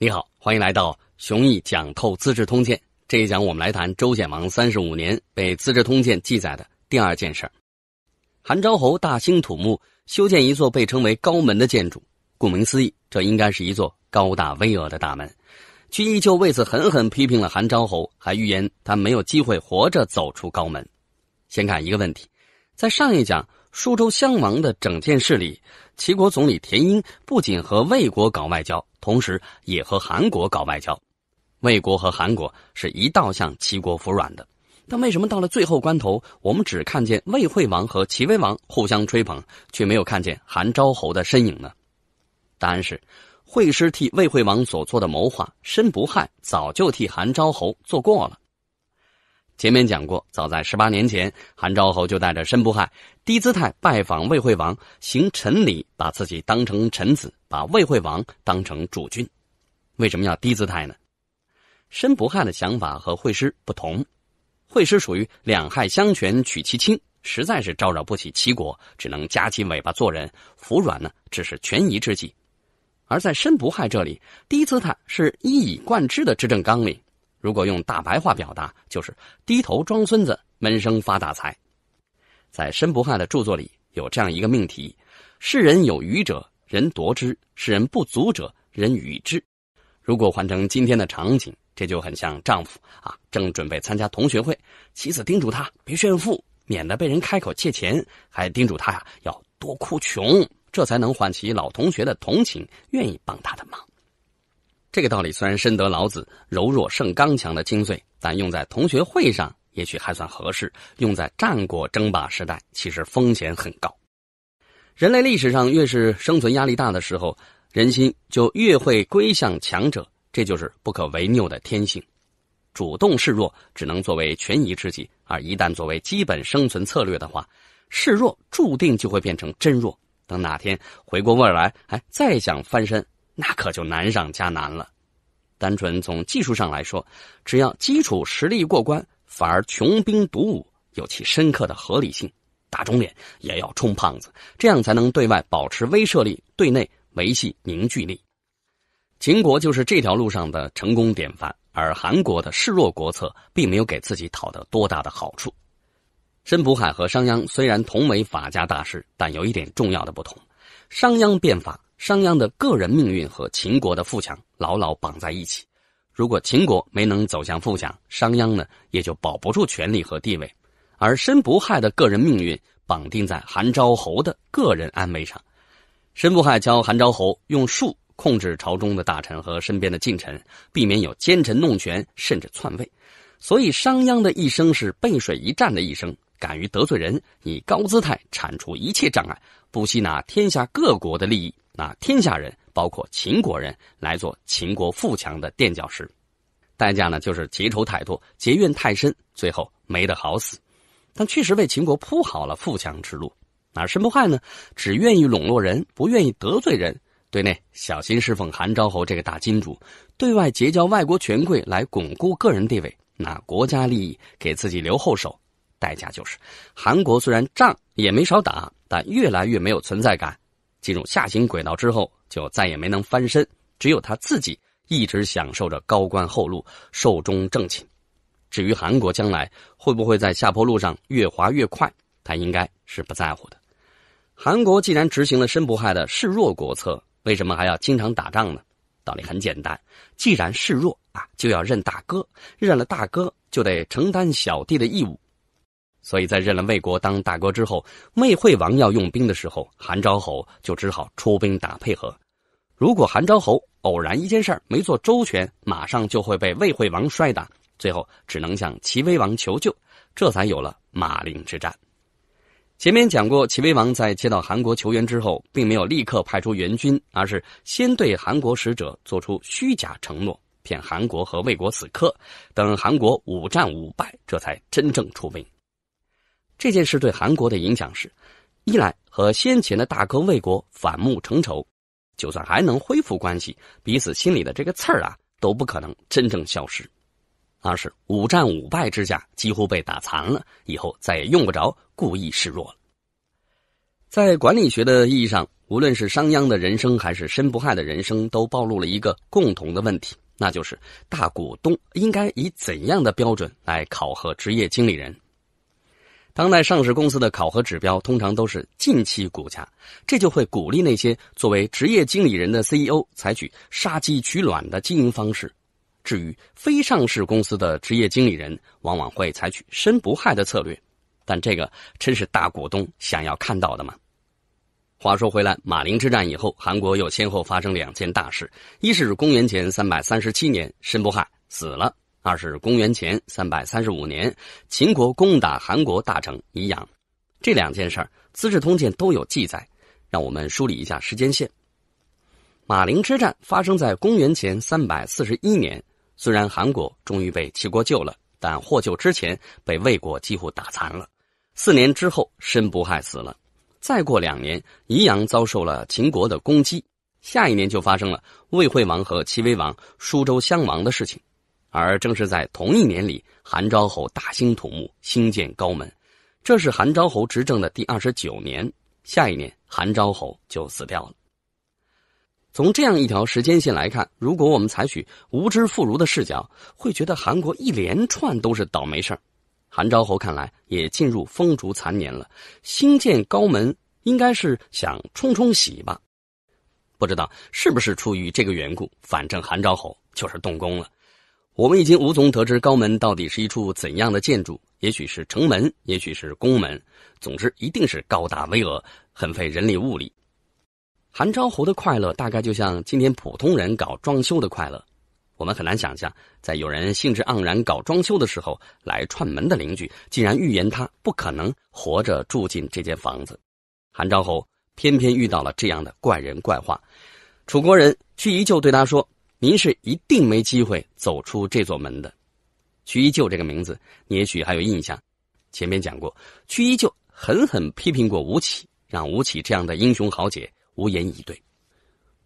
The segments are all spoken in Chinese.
你好，欢迎来到熊毅讲透《资治通鉴》这一讲，我们来谈周显王三十五年被《资治通鉴》记载的第二件事儿。韩昭侯大兴土木，修建一座被称为“高门”的建筑。顾名思义，这应该是一座高大巍峨的大门。屈意就为此狠狠批评了韩昭侯，还预言他没有机会活着走出高门。先看一个问题，在上一讲。舒州襄王的整件事里，齐国总理田英不仅和魏国搞外交，同时也和韩国搞外交。魏国和韩国是一道向齐国服软的。但为什么到了最后关头，我们只看见魏惠王和齐威王互相吹捧，却没有看见韩昭侯的身影呢？答案是，惠师替魏惠王所做的谋划，申不害早就替韩昭侯做过了。前面讲过，早在十八年前，韩昭侯就带着申不害、低姿态拜访魏惠王，行臣礼，把自己当成臣子，把魏惠王当成主君。为什么要低姿态呢？申不害的想法和惠施不同，惠施属于两害相权取其轻，实在是招惹不起齐国，只能夹起尾巴做人，服软呢，只是权宜之计。而在申不害这里，低姿态是一以贯之的执政纲领。如果用大白话表达，就是低头装孙子，闷声发大财。在申不害的著作里有这样一个命题：世人有余者，人夺之；世人不足者，人与之。如果换成今天的场景，这就很像丈夫啊，正准备参加同学会，妻子叮嘱他别炫富，免得被人开口借钱，还叮嘱他呀要多哭穷，这才能唤起老同学的同情，愿意帮他的忙。这个道理虽然深得老子“柔弱胜刚强”的精髓，但用在同学会上也许还算合适；用在战国争霸时代，其实风险很高。人类历史上，越是生存压力大的时候，人心就越会归向强者，这就是不可违拗的天性。主动示弱只能作为权宜之计，而一旦作为基本生存策略的话，示弱注定就会变成真弱。等哪天回过味儿来，哎，再想翻身。那可就难上加难了。单纯从技术上来说，只要基础实力过关，反而穷兵黩武有其深刻的合理性。打肿脸也要充胖子，这样才能对外保持威慑力，对内维系凝聚力。秦国就是这条路上的成功典范，而韩国的示弱国策并没有给自己讨得多大的好处。申不害和商鞅虽然同为法家大师，但有一点重要的不同：商鞅变法。商鞅的个人命运和秦国的富强牢牢绑在一起，如果秦国没能走向富强，商鞅呢也就保不住权力和地位；而申不害的个人命运绑定在韩昭侯的个人安危上，申不害教韩昭侯用术控制朝中的大臣和身边的近臣，避免有奸臣弄权甚至篡位，所以商鞅的一生是背水一战的一生。敢于得罪人，以高姿态铲除一切障碍，不惜拿天下各国的利益，拿天下人，包括秦国人来做秦国富强的垫脚石。代价呢，就是结仇太多，结怨太深，最后没得好死。但确实为秦国铺好了富强之路。哪申不害呢？只愿意笼络人，不愿意得罪人。对内小心侍奉韩昭侯这个大金主，对外结交外国权贵来巩固个人地位，拿国家利益给自己留后手。代价就是，韩国虽然仗也没少打，但越来越没有存在感，进入下行轨道之后，就再也没能翻身。只有他自己一直享受着高官厚禄，寿终正寝。至于韩国将来会不会在下坡路上越滑越快，他应该是不在乎的。韩国既然执行了申不害的示弱国策，为什么还要经常打仗呢？道理很简单，既然示弱啊，就要认大哥，认了大哥就得承担小弟的义务。所以在认了魏国当大哥之后，魏惠王要用兵的时候，韩昭侯就只好出兵打配合。如果韩昭侯偶然一件事儿没做周全，马上就会被魏惠王摔打，最后只能向齐威王求救，这才有了马陵之战。前面讲过，齐威王在接到韩国求援之后，并没有立刻派出援军，而是先对韩国使者做出虚假承诺，骗韩国和魏国死磕，等韩国五战五败，这才真正出兵。这件事对韩国的影响是：一来和先前的大哥魏国反目成仇，就算还能恢复关系，彼此心里的这个刺儿啊都不可能真正消失；二是五战五败之下几乎被打残了，以后再也用不着故意示弱了。在管理学的意义上，无论是商鞅的人生还是申不害的人生，都暴露了一个共同的问题，那就是大股东应该以怎样的标准来考核职业经理人。当代上市公司的考核指标通常都是近期股价，这就会鼓励那些作为职业经理人的 CEO 采取杀鸡取卵的经营方式。至于非上市公司的职业经理人，往往会采取申不害的策略。但这个真是大股东想要看到的吗？话说回来，马陵之战以后，韩国又先后发生两件大事：一是公元前三百三十七年，申不害死了。二是公元前三百三十五年，秦国攻打韩国大城宜阳，这两件事儿《资治通鉴》都有记载。让我们梳理一下时间线。马陵之战发生在公元前三百四十一年，虽然韩国终于被齐国救了，但获救之前被魏国几乎打残了。四年之后，申不害死了。再过两年，宜阳遭受了秦国的攻击。下一年就发生了魏惠王和齐威王、舒州襄王的事情。而正是在同一年里，韩昭侯大兴土木，兴建高门。这是韩昭侯执政的第二十九年。下一年，韩昭侯就死掉了。从这样一条时间线来看，如果我们采取无知妇孺的视角，会觉得韩国一连串都是倒霉事儿。韩昭侯看来也进入风烛残年了，兴建高门应该是想冲冲喜吧？不知道是不是出于这个缘故，反正韩昭侯就是动工了。我们已经无从得知高门到底是一处怎样的建筑，也许是城门，也许是宫门，总之一定是高大巍峨，很费人力物力。韩昭侯的快乐大概就像今天普通人搞装修的快乐，我们很难想象，在有人兴致盎然搞装修的时候，来串门的邻居竟然预言他不可能活着住进这间房子。韩昭侯偏偏遇到了这样的怪人怪话，楚国人却依旧对他说。您是一定没机会走出这座门的。屈依旧这个名字，也许还有印象。前面讲过，屈依旧狠狠批评过吴起，让吴起这样的英雄豪杰无言以对。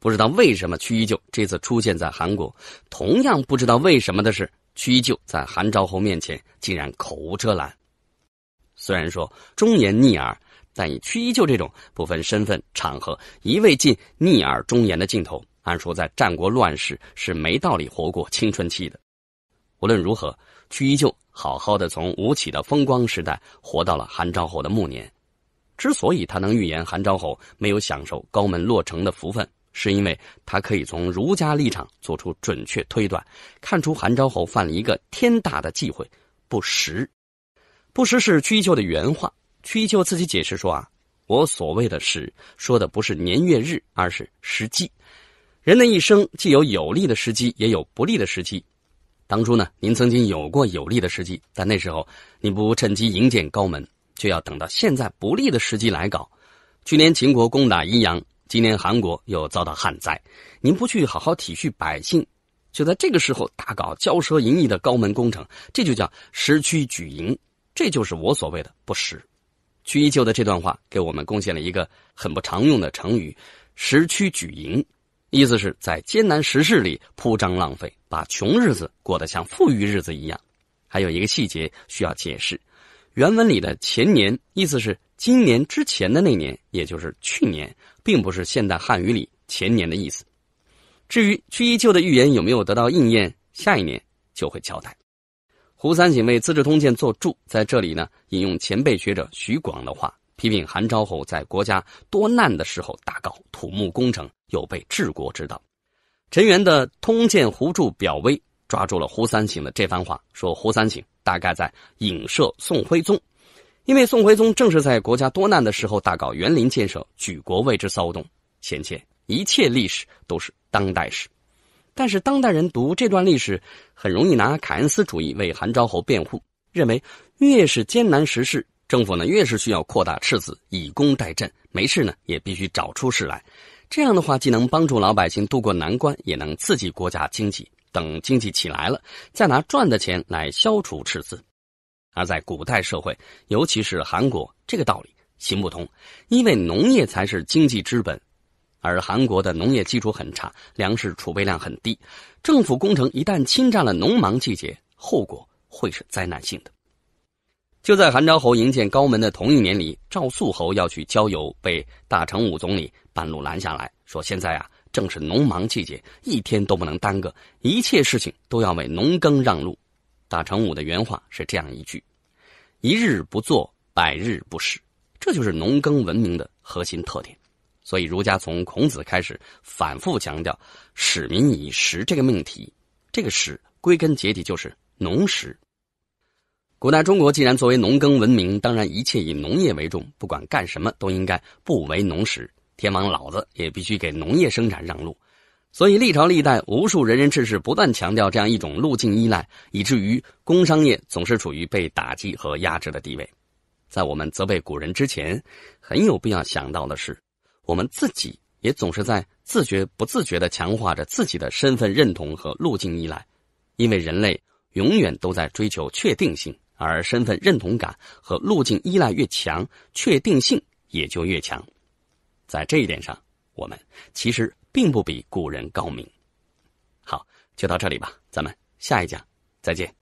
不知道为什么，屈依旧这次出现在韩国，同样不知道为什么的是，屈依旧在韩昭侯面前竟然口无遮拦。虽然说忠言逆耳，但以屈依旧这种不分身份场合、一味尽逆耳忠言的劲头。按说，在战国乱世是没道理活过青春期的。无论如何，屈依旧好好的从吴起的风光时代活到了韩昭侯的暮年。之所以他能预言韩昭侯没有享受高门落成的福分，是因为他可以从儒家立场做出准确推断，看出韩昭侯犯了一个天大的忌讳——不实。不实是屈依旧的原话。屈依旧自己解释说：“啊，我所谓的史，说的不是年月日，而是实际。”人的一生既有有利的时机，也有不利的时机。当初呢，您曾经有过有利的时机，但那时候你不趁机迎建高门，就要等到现在不利的时机来搞。去年秦国攻打阴阳，今年韩国又遭到旱灾，您不去好好体恤百姓，就在这个时候大搞骄奢淫逸的高门工程，这就叫时趋举盈。这就是我所谓的不实。屈一就的这段话给我们贡献了一个很不常用的成语“时趋举盈”。意思是在艰难时事里铺张浪费，把穷日子过得像富裕日子一样。还有一个细节需要解释，原文里的“前年”意思是今年之前的那年，也就是去年，并不是现代汉语里“前年”的意思。至于屈一旧的预言有没有得到应验，下一年就会交代。胡三省为《资治通鉴》作注，在这里呢引用前辈学者徐广的话。批评韩昭侯在国家多难的时候大搞土木工程有悖治国之道。陈元的《通鉴胡注表微》抓住了胡三省的这番话，说胡三省大概在影射宋徽宗，因为宋徽宗正是在国家多难的时候大搞园林建设，举国为之骚动。显见一切历史都是当代史，但是当代人读这段历史，很容易拿凯恩斯主义为韩昭侯辩护，认为越是艰难时事。政府呢，越是需要扩大赤字以工代赈，没事呢也必须找出事来。这样的话，既能帮助老百姓渡过难关，也能刺激国家经济。等经济起来了，再拿赚的钱来消除赤字。而在古代社会，尤其是韩国，这个道理行不通，因为农业才是经济之本，而韩国的农业基础很差，粮食储备量很低。政府工程一旦侵占了农忙季节，后果会是灾难性的。就在韩昭侯营建高门的同一年里，赵肃侯要去郊游，被大成武总理半路拦下来说：“现在啊，正是农忙季节，一天都不能耽搁，一切事情都要为农耕让路。”大成武的原话是这样一句：“一日不作，百日不食。”这就是农耕文明的核心特点。所以，儒家从孔子开始反复强调“使民以食”这个命题，这个“食”归根结底就是农食。古代中国既然作为农耕文明，当然一切以农业为重，不管干什么都应该不为农时。天王老子也必须给农业生产让路，所以历朝历代无数仁人志士不断强调这样一种路径依赖，以至于工商业总是处于被打击和压制的地位。在我们责备古人之前，很有必要想到的是，我们自己也总是在自觉不自觉地强化着自己的身份认同和路径依赖，因为人类永远都在追求确定性。而身份认同感和路径依赖越强，确定性也就越强。在这一点上，我们其实并不比古人高明。好，就到这里吧，咱们下一讲再见。